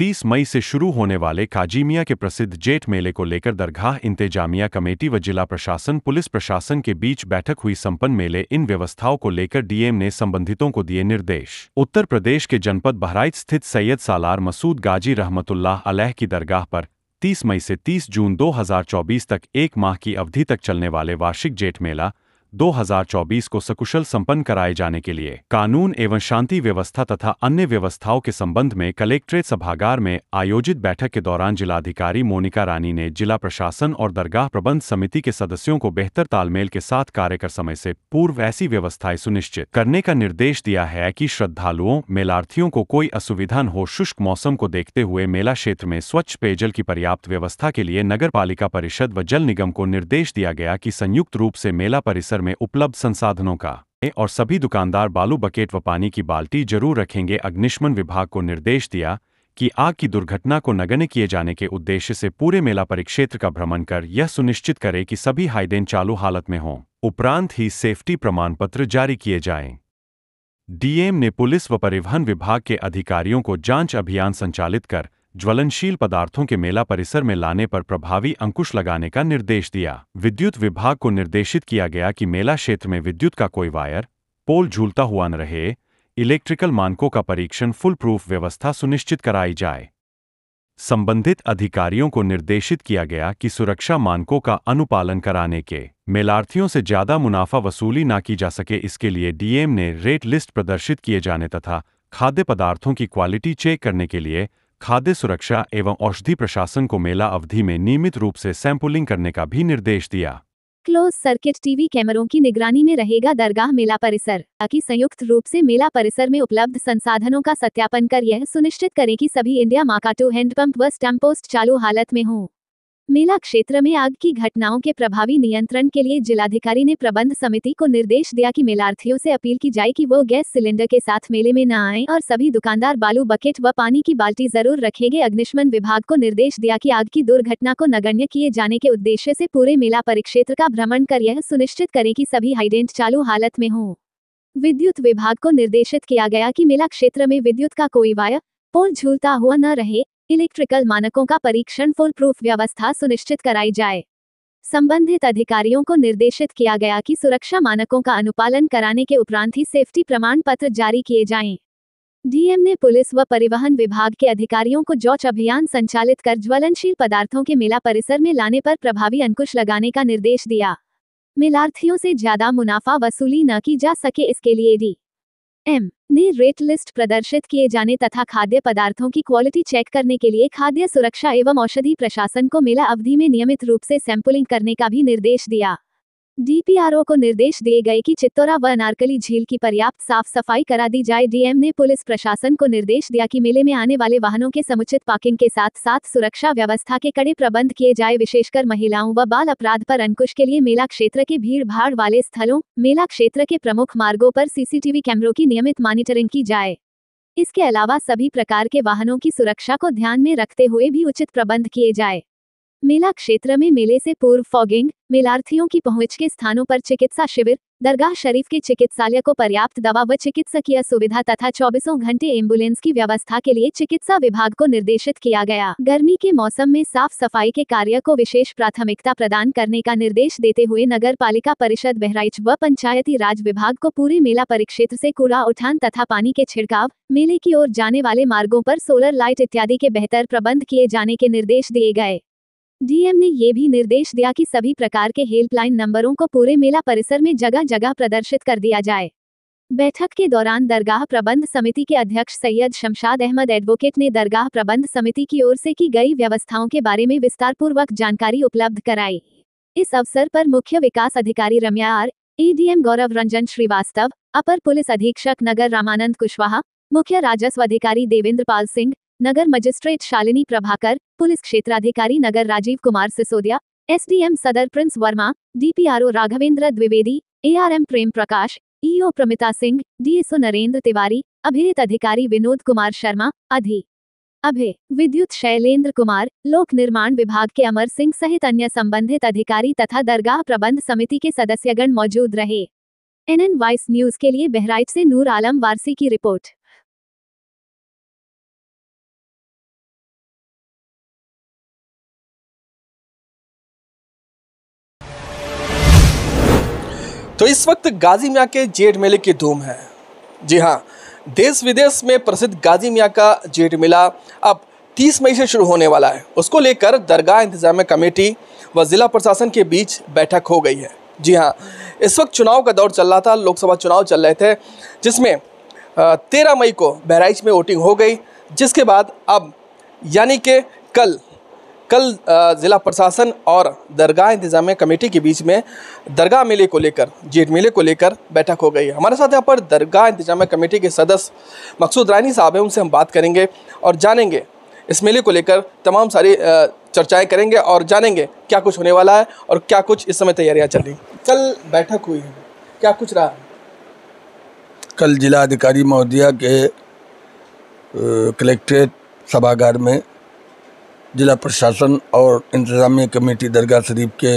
30 मई से शुरू होने वाले काजीमिया के प्रसिद्ध जेठ मेले को लेकर दरगाह इंतजामिया कमेटी व जिला प्रशासन पुलिस प्रशासन के बीच बैठक हुई संपन्न मेले इन व्यवस्थाओं को लेकर डीएम ने संबंधितों को दिए निर्देश उत्तर प्रदेश के जनपद बहराइच स्थित सैयद सालार मसूद गाजी रहमतुल्लाह अलह की दरगाह पर 30 मई से 30 जून 2024 तक एक माह की अवधि तक चलने वाले वार्षिक जेठ मेला 2024 को सकुशल संपन्न कराए जाने के लिए कानून एवं शांति व्यवस्था तथा अन्य व्यवस्थाओं के संबंध में कलेक्ट्रेट सभागार में आयोजित बैठक के दौरान जिलाधिकारी मोनिका रानी ने जिला प्रशासन और दरगाह प्रबंध समिति के सदस्यों को बेहतर तालमेल के साथ कार्य कर समय से पूर्व ऐसी व्यवस्थाएं सुनिश्चित करने का निर्देश दिया है कि श्रद्धालुओं मेलार्थियों को कोई असुविधा न हो शुष्क मौसम को देखते हुए मेला क्षेत्र में स्वच्छ पेयजल की पर्याप्त व्यवस्था के लिए नगर परिषद व जल निगम को निर्देश दिया गया कि संयुक्त रूप से मेला परिसर परिसर में उपलब्ध संसाधनों का और सभी दुकानदार बालू बकेट व पानी की बाल्टी जरूर रखेंगे अग्निशमन विभाग को निर्देश दिया कि आग की दुर्घटना को नगण्य किए जाने के उद्देश्य से पूरे मेला परिक्षेत्र का भ्रमण कर यह सुनिश्चित करें कि सभी हाईदेन चालू हालत में हों उपरांत ही सेफ्टी प्रमाण पत्र जारी किए जाएं डीएम ने पुलिस व परिवहन विभाग के अधिकारियों को जांच अभियान संचालित कर ज्वलनशील पदार्थों के मेला परिसर में लाने पर प्रभावी अंकुश लगाने का निर्देश दिया विद्युत विभाग को निर्देशित किया गया कि मेला क्षेत्र में विद्युत का कोई वायर पोल झूलता हुआ न रहे इलेक्ट्रिकल मानकों का परीक्षण फुल प्रूफ व्यवस्था सुनिश्चित कराई जाए संबंधित अधिकारियों को निर्देशित किया गया कि सुरक्षा मानकों का अनुपालन कराने के मेलार्थियों से ज्यादा मुनाफा वसूली ना की जा सके इसके लिए डीएम ने रेट लिस्ट प्रदर्शित किए जाने तथा खाद्य पदार्थों की क्वालिटी चेक करने के लिए खाद्य सुरक्षा एवं औषधि प्रशासन को मेला अवधि में नियमित रूप से सैंपलिंग करने का भी निर्देश दिया क्लोज सर्किट टीवी कैमरों की निगरानी में रहेगा दरगाह मेला परिसर ताकि संयुक्त रूप से मेला परिसर में उपलब्ध संसाधनों का सत्यापन कर यह सुनिश्चित करें कि सभी इंडिया माकाटो हैंडपंप व स्टम्प पोस्ट चालू हालत में हों मेला क्षेत्र में आग की घटनाओं के प्रभावी नियंत्रण के लिए जिलाधिकारी ने प्रबंध समिति को निर्देश दिया कि मेलार्थियों से अपील की जाए कि वो गैस सिलेंडर के साथ मेले में न आएं और सभी दुकानदार बालू बकेट व पानी की बाल्टी जरूर रखेंगे अग्निशमन विभाग को निर्देश दिया कि आग की दुर्घटना को नगण्य किए जाने के उद्देश्य से पूरे मेला परिक्षेत्र का भ्रमण कर यह सुनिश्चित करें कि सभी हाइडेंट चालू हालत में हों विद्युत विभाग को निर्देशित किया गया कि मेला क्षेत्र में विद्युत का कोई वायर पोल झूलता हुआ न रहे इलेक्ट्रिकल मानकों का परीक्षण फुल प्रूफ व्यवस्था सुनिश्चित कराई जाए संबंधित अधिकारियों को निर्देशित किया गया कि सुरक्षा मानकों का अनुपालन कराने के उपरांत ही सेफ्टी प्रमाण पत्र जारी किए जाएं। डीएम ने पुलिस व परिवहन विभाग के अधिकारियों को जॉच अभियान संचालित कर ज्वलनशील पदार्थों के मेला परिसर में लाने पर प्रभावी अंकुश लगाने का निर्देश दिया मेलार्थियों से ज्यादा मुनाफा वसूली न की जा सके इसके लिए डी एम ने रेट लिस्ट प्रदर्शित किए जाने तथा खाद्य पदार्थों की क्वालिटी चेक करने के लिए खाद्य सुरक्षा एवं औषधि प्रशासन को मेला अवधि में नियमित रूप से सैंपलिंग करने का भी निर्देश दिया डीपीआरओ को निर्देश दिए गए कि चित्तौरा व अनारकली झील की पर्याप्त साफ सफाई करा दी जाए डीएम ने पुलिस प्रशासन को निर्देश दिया कि मेले में आने वाले वाहनों के समुचित पार्किंग के साथ साथ सुरक्षा व्यवस्था के कड़े प्रबंध किए जाए विशेषकर महिलाओं व बाल अपराध पर अंकुश के लिए मेला क्षेत्र के भीड़ भाड़ वाले स्थलों मेला क्षेत्र के प्रमुख मार्गो पर सीसीटीवी कैमरों की नियमित मॉनिटरिंग की जाए इसके अलावा सभी प्रकार के वाहनों की सुरक्षा को ध्यान में रखते हुए भी उचित प्रबंध किए जाए मेला क्षेत्र में मेले से पूर्व फॉगिंग मेलार्थियों की पहुंच के स्थानों पर चिकित्सा शिविर दरगाह शरीफ के चिकित्सालय को पर्याप्त दवा व चिकित्सकीय सुविधा तथा चौबीसों घंटे एम्बुलेंस की व्यवस्था के लिए चिकित्सा विभाग को निर्देशित किया गया गर्मी के मौसम में साफ सफाई के कार्य को विशेष प्राथमिकता प्रदान करने का निर्देश देते हुए नगर पालिका परिषद बहराइच व पंचायती राज विभाग को पूरे मेला परिक्षेत्र ऐसी कूड़ा उठान तथा पानी के छिड़काव मेले की ओर जाने वाले मार्गो आरोप सोलर लाइट इत्यादि के बेहतर प्रबंध किए जाने के निर्देश दिए गए डीएम ने ये भी निर्देश दिया कि सभी प्रकार के हेल्पलाइन नंबरों को पूरे मेला परिसर में जगह जगह प्रदर्शित कर दिया जाए बैठक के दौरान दरगाह प्रबंध समिति के अध्यक्ष सैयद शमशाद अहमद एडवोकेट ने दरगाह प्रबंध समिति की ओर से की गई व्यवस्थाओं के बारे में विस्तारपूर्वक जानकारी उपलब्ध कराई इस अवसर पर मुख्य विकास अधिकारी रम्या आर एडीएम गौरव रंजन श्रीवास्तव अपर पुलिस अधीक्षक नगर रामानंद कुशवाहा मुख्य राजस्व अधिकारी देवेंद्र पाल सिंह नगर मजिस्ट्रेट शालिनी प्रभाकर पुलिस क्षेत्राधिकारी नगर राजीव कुमार सिसोदिया एसडीएम सदर Prince Verma DPRO Raghavendra Dwivedi ARM Prem Prakash EO Pramita Singh DSO Narendra Tiwari अभिहित अधिकारी विनोद कुमार शर्मा अधि अभय विद्युत शैलेंद्र कुमार लोक निर्माण विभाग के अमर सिंह सहित अन्य संबंधित अधिकारी तथा दरगाह प्रबंध समिति के सदस्यगण मौजूद रहे एनएन वाइस न्यूज के लिए बहराइच से नूर आलम वारसी की रिपोर्ट तो इस वक्त गाजी मियाँ के जेठ मेले की धूम है जी हाँ देश विदेश में प्रसिद्ध गाजी मियाँ का जेठ मेला अब 30 मई से शुरू होने वाला है उसको लेकर दरगाह इंतजाम कमेटी व ज़िला प्रशासन के बीच बैठक हो गई है जी हाँ इस वक्त चुनाव का दौर चल रहा था लोकसभा चुनाव चल रहे थे जिसमें तेरह मई को बहराइच में वोटिंग हो गई जिसके बाद अब यानी कि कल कल ज़िला प्रशासन और दरगाह इंतजामिया कमेटी के बीच में दरगाह मेले को लेकर जेठ मेले को लेकर बैठक हो गई हमारे साथ यहाँ पर दरगाह इंतजामिया कमेटी के सदस्य मकसूद रानी साहब हैं उनसे हम बात करेंगे और जानेंगे इस मेले को लेकर तमाम सारी चर्चाएं करेंगे और जानेंगे क्या कुछ होने वाला है और क्या कुछ इस समय तैयारियाँ चल रही कल बैठक हुई है क्या कुछ रहा कल जिला अधिकारी महोदया के कलेक्ट्रेट सभागार में जिला प्रशासन और इंतज़ामिया कमेटी दरगाह शरीफ के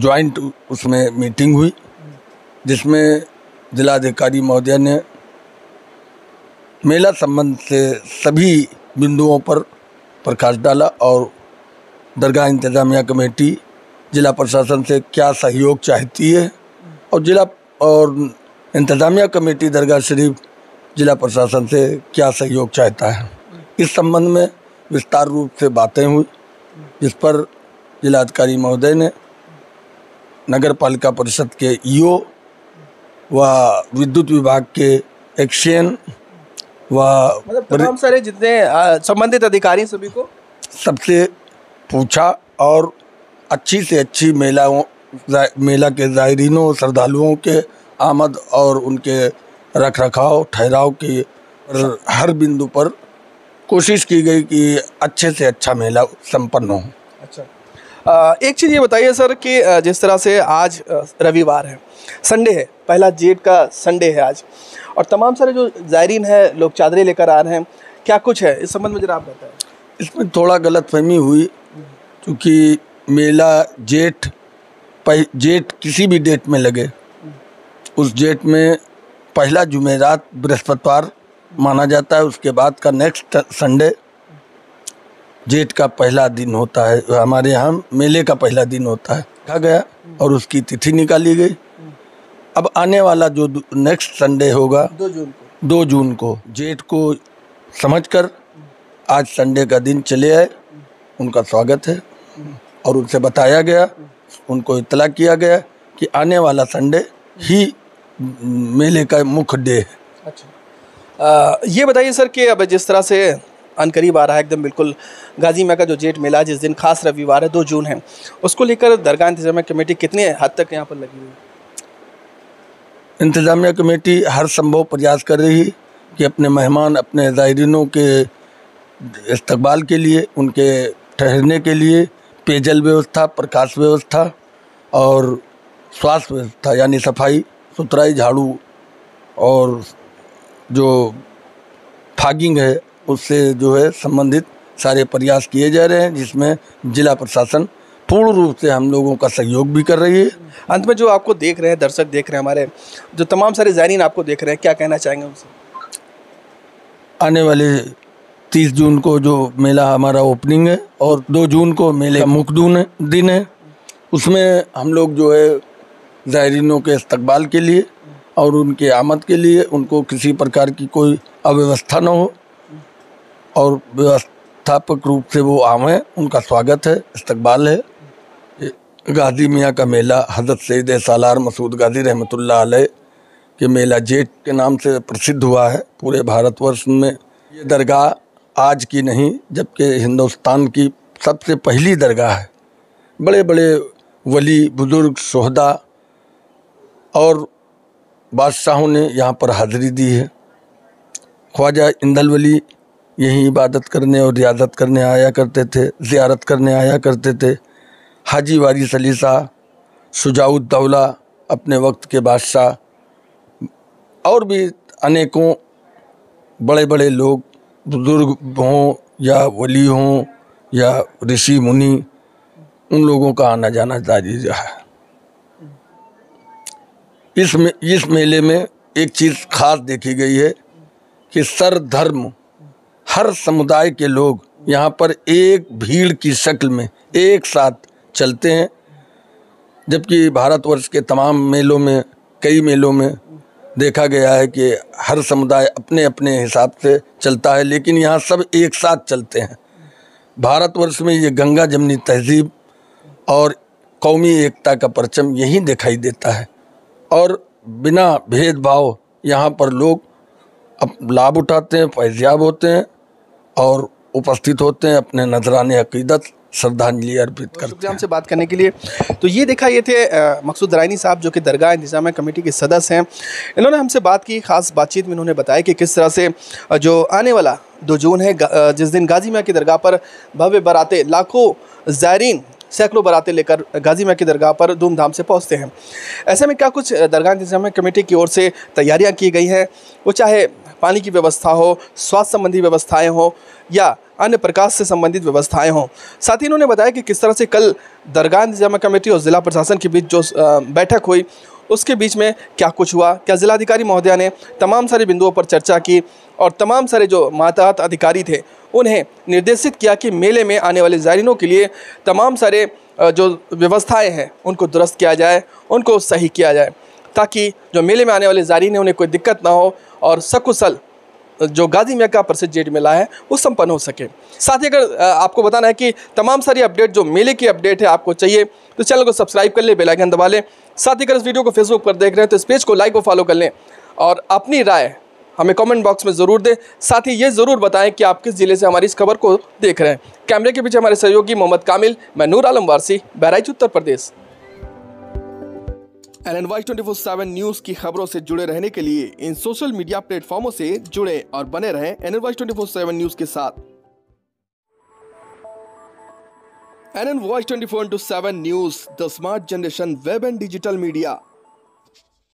जॉइंट उसमें मीटिंग हुई जिसमें जिलाधिकारी महोदय ने मेला संबंध से सभी बिंदुओं पर प्रकाश डाला और दरगाह इंतज़ामिया कमेटी जिला प्रशासन से क्या सहयोग चाहती है और जिला और इंतज़ामिया कमेटी दरगाह शरीफ जिला प्रशासन से क्या सहयोग चाहता है इस संबंध में विस्तार रूप से बातें हुई जिस पर जिलाधिकारी महोदय ने नगर पालिका परिषद के ईओ व विद्युत विभाग के एक्शन व मतलब सारे जितने संबंधित अधिकारी सभी को सबसे पूछा और अच्छी से अच्छी मेलाओं मेला के ज़ायरीनों श्रद्धालुओं के आमद और उनके रख रखाव ठहराव के हर बिंदु पर कोशिश की गई कि अच्छे से अच्छा मेला संपन्न हो अच्छा आ, एक चीज़ ये बताइए सर कि जिस तरह से आज रविवार है संडे है पहला जेट का संडे है आज और तमाम सारे जो ज़ायरीन है लोग चादरें लेकर आ रहे हैं क्या कुछ है इस संबंध में जरा आप बताए इसमें थोड़ा गलत फहमी हुई क्योंकि मेला जेठ जेठ किसी भी डेट में लगे हम्म। उस जेट में पहला जुमेरात बृहस्पतिवार माना जाता है उसके बाद का नेक्स्ट संडे जेठ का पहला दिन होता है हमारे यहाँ मेले का पहला दिन होता है कहा गया और उसकी तिथि निकाली गई अब आने वाला जो नेक्स्ट संडे होगा दो जून को दो जून को जेठ को समझकर आज संडे का दिन चले आए उनका स्वागत है और उनसे बताया गया उनको इतला किया गया कि आने वाला संडे ही मेले का मुख्य डे है ये बताइए सर कि अब जिस तरह से अनकरीब आ रहा है एकदम बिल्कुल गाजी मैं का जो जेठ मेला जिस दिन खास रविवार है दो जून है उसको लेकर दरगाह इंतजामिया कमेटी कितने हद तक यहाँ पर लगी हुई है इंतजामिया कमेटी हर संभव प्रयास कर रही है कि अपने मेहमान अपने ज़ायरीनों के इस्तबाल के लिए उनके ठहरने के लिए पेयजल व्यवस्था प्रकाश व्यवस्था और स्वास्थ्य व्यवस्था यानी सफाई सुथराई झाड़ू और जो फागिंग है उससे जो है संबंधित सारे प्रयास किए जा रहे हैं जिसमें जिला प्रशासन पूर्ण रूप से हम लोगों का सहयोग भी कर रही है अंत में जो आपको देख रहे हैं दर्शक देख रहे हैं हमारे जो तमाम सारे जायरीन आपको देख रहे हैं क्या कहना चाहेंगे उनसे आने वाले तीस जून को जो मेला हमारा ओपनिंग है और दो जून को मेले का दिन है उसमें हम लोग जो है ज़ायरीनों के इस्तबाल के लिए और उनके आमद के लिए उनको किसी प्रकार की कोई अव्यवस्था न हो और व्यवस्थापक रूप से वो आवें उनका स्वागत है इस्तबाल है गाजी मियाँ का मेला हजरत सैद सालार मसूद गाजी रहमत आलह के मेला जेठ के नाम से प्रसिद्ध हुआ है पूरे भारतवर्ष में ये दरगाह आज की नहीं जबकि हिंदुस्तान की सबसे पहली दरगाह है बड़े बड़े वली बुज़ुर्ग शहदा और बादशाहों ने यहाँ पर हाजिरी दी है ख्वाजा इंदल वली यहीं इबादत करने और रियादत करने आया करते थे ज़ियारत करने आया करते थे हाजी वारी सलीसा शुजाउद्दौला अपने वक्त के बादशाह और भी अनेकों बड़े बड़े लोग बुज़ुर्ग हों या वली हों या ऋषि मुनि उन लोगों का आना जाना जारी है इस में इस मेले में एक चीज़ खास देखी गई है कि सर धर्म हर समुदाय के लोग यहाँ पर एक भीड़ की शक्ल में एक साथ चलते हैं जबकि भारतवर्ष के तमाम मेलों में कई मेलों में देखा गया है कि हर समुदाय अपने अपने हिसाब से चलता है लेकिन यहाँ सब एक साथ चलते हैं भारतवर्ष में ये गंगा जमनी तहजीब और कौमी एकता का परचम यहीं दिखाई देता है और बिना भेदभाव यहाँ पर लोग लाभ उठाते हैं फैजियाब होते हैं और उपस्थित होते हैं अपने नजरान अकीदत श्रद्धांजलि अर्पित करते हैं हमसे बात करने के लिए तो ये देखा ये थे मकसूद दरानी साहब जो कि दरगाह इंतजाम कमेटी के सदस्य हैं इन्होंने हमसे बात की ख़ास बातचीत में इन्होंने बताया कि किस तरह से जो आने वाला दो जून है जिस दिन गाजी मियाँ की दरगाह पर भव्य बराते लाखों ज़ायरीन सैकड़ों बराते लेकर गाजी मैं की दरगाह पर धूमधाम से पहुँचते हैं ऐसे में क्या कुछ दरगाह इंतजाम कमेटी की ओर से तैयारियाँ की गई हैं वो चाहे पानी की व्यवस्था हो स्वास्थ्य संबंधी व्यवस्थाएँ हों या अन्य प्रकाश से संबंधित व्यवस्थाएं हों साथ ही इन्होंने बताया कि किस तरह से कल दरगाह इंतजाम कमेटी और ज़िला प्रशासन के बीच जो बैठक हुई उसके बीच में क्या कुछ हुआ क्या जिलाधिकारी महोदया ने तमाम सारे बिंदुओं पर चर्चा की और तमाम सारे जो मातहत अधिकारी थे उन्हें निर्देशित किया कि मेले में आने वाले ज़ायरीनों के लिए तमाम सारे जो व्यवस्थाएं हैं उनको दुरुस्त किया जाए उनको सही किया जाए ताकि जो मेले में आने वाले ज़ायरीन हैं उन्हें कोई दिक्कत ना हो और सकुशल जो गाजी मियाँ का प्रसिद्ध जेट मेला है वो संपन्न हो सके साथ ही अगर आपको बताना है कि तमाम सारी अपडेट जो मेले की अपडेट है आपको चाहिए तो चैनल को सब्सक्राइब कर लें बेलाइकन दबा लें साथ ही अगर इस वीडियो को फेसबुक पर देख रहे हैं तो इस पेज को लाइक और फॉलो कर लें और अपनी राय हमें कमेंट बॉक्स में ज़रूर दें साथ ही ये ज़रूर बताएं कि आप किस ज़िले से हमारी इस खबर को देख रहे हैं कैमरे के पीछे हमारे सहयोगी मोहम्मद कामिल मैं Noor Alam Warsi Bahraich Uttar Pradesh L N Y twenty four news की खबरों से जुड़े रहने के लिए इन सोशल मीडिया प्लेटफॉर्मों से जुड़े और बने रहें एन एन वाई न्यूज के साथ N N voice twenty four into seven news the smart generation web and digital media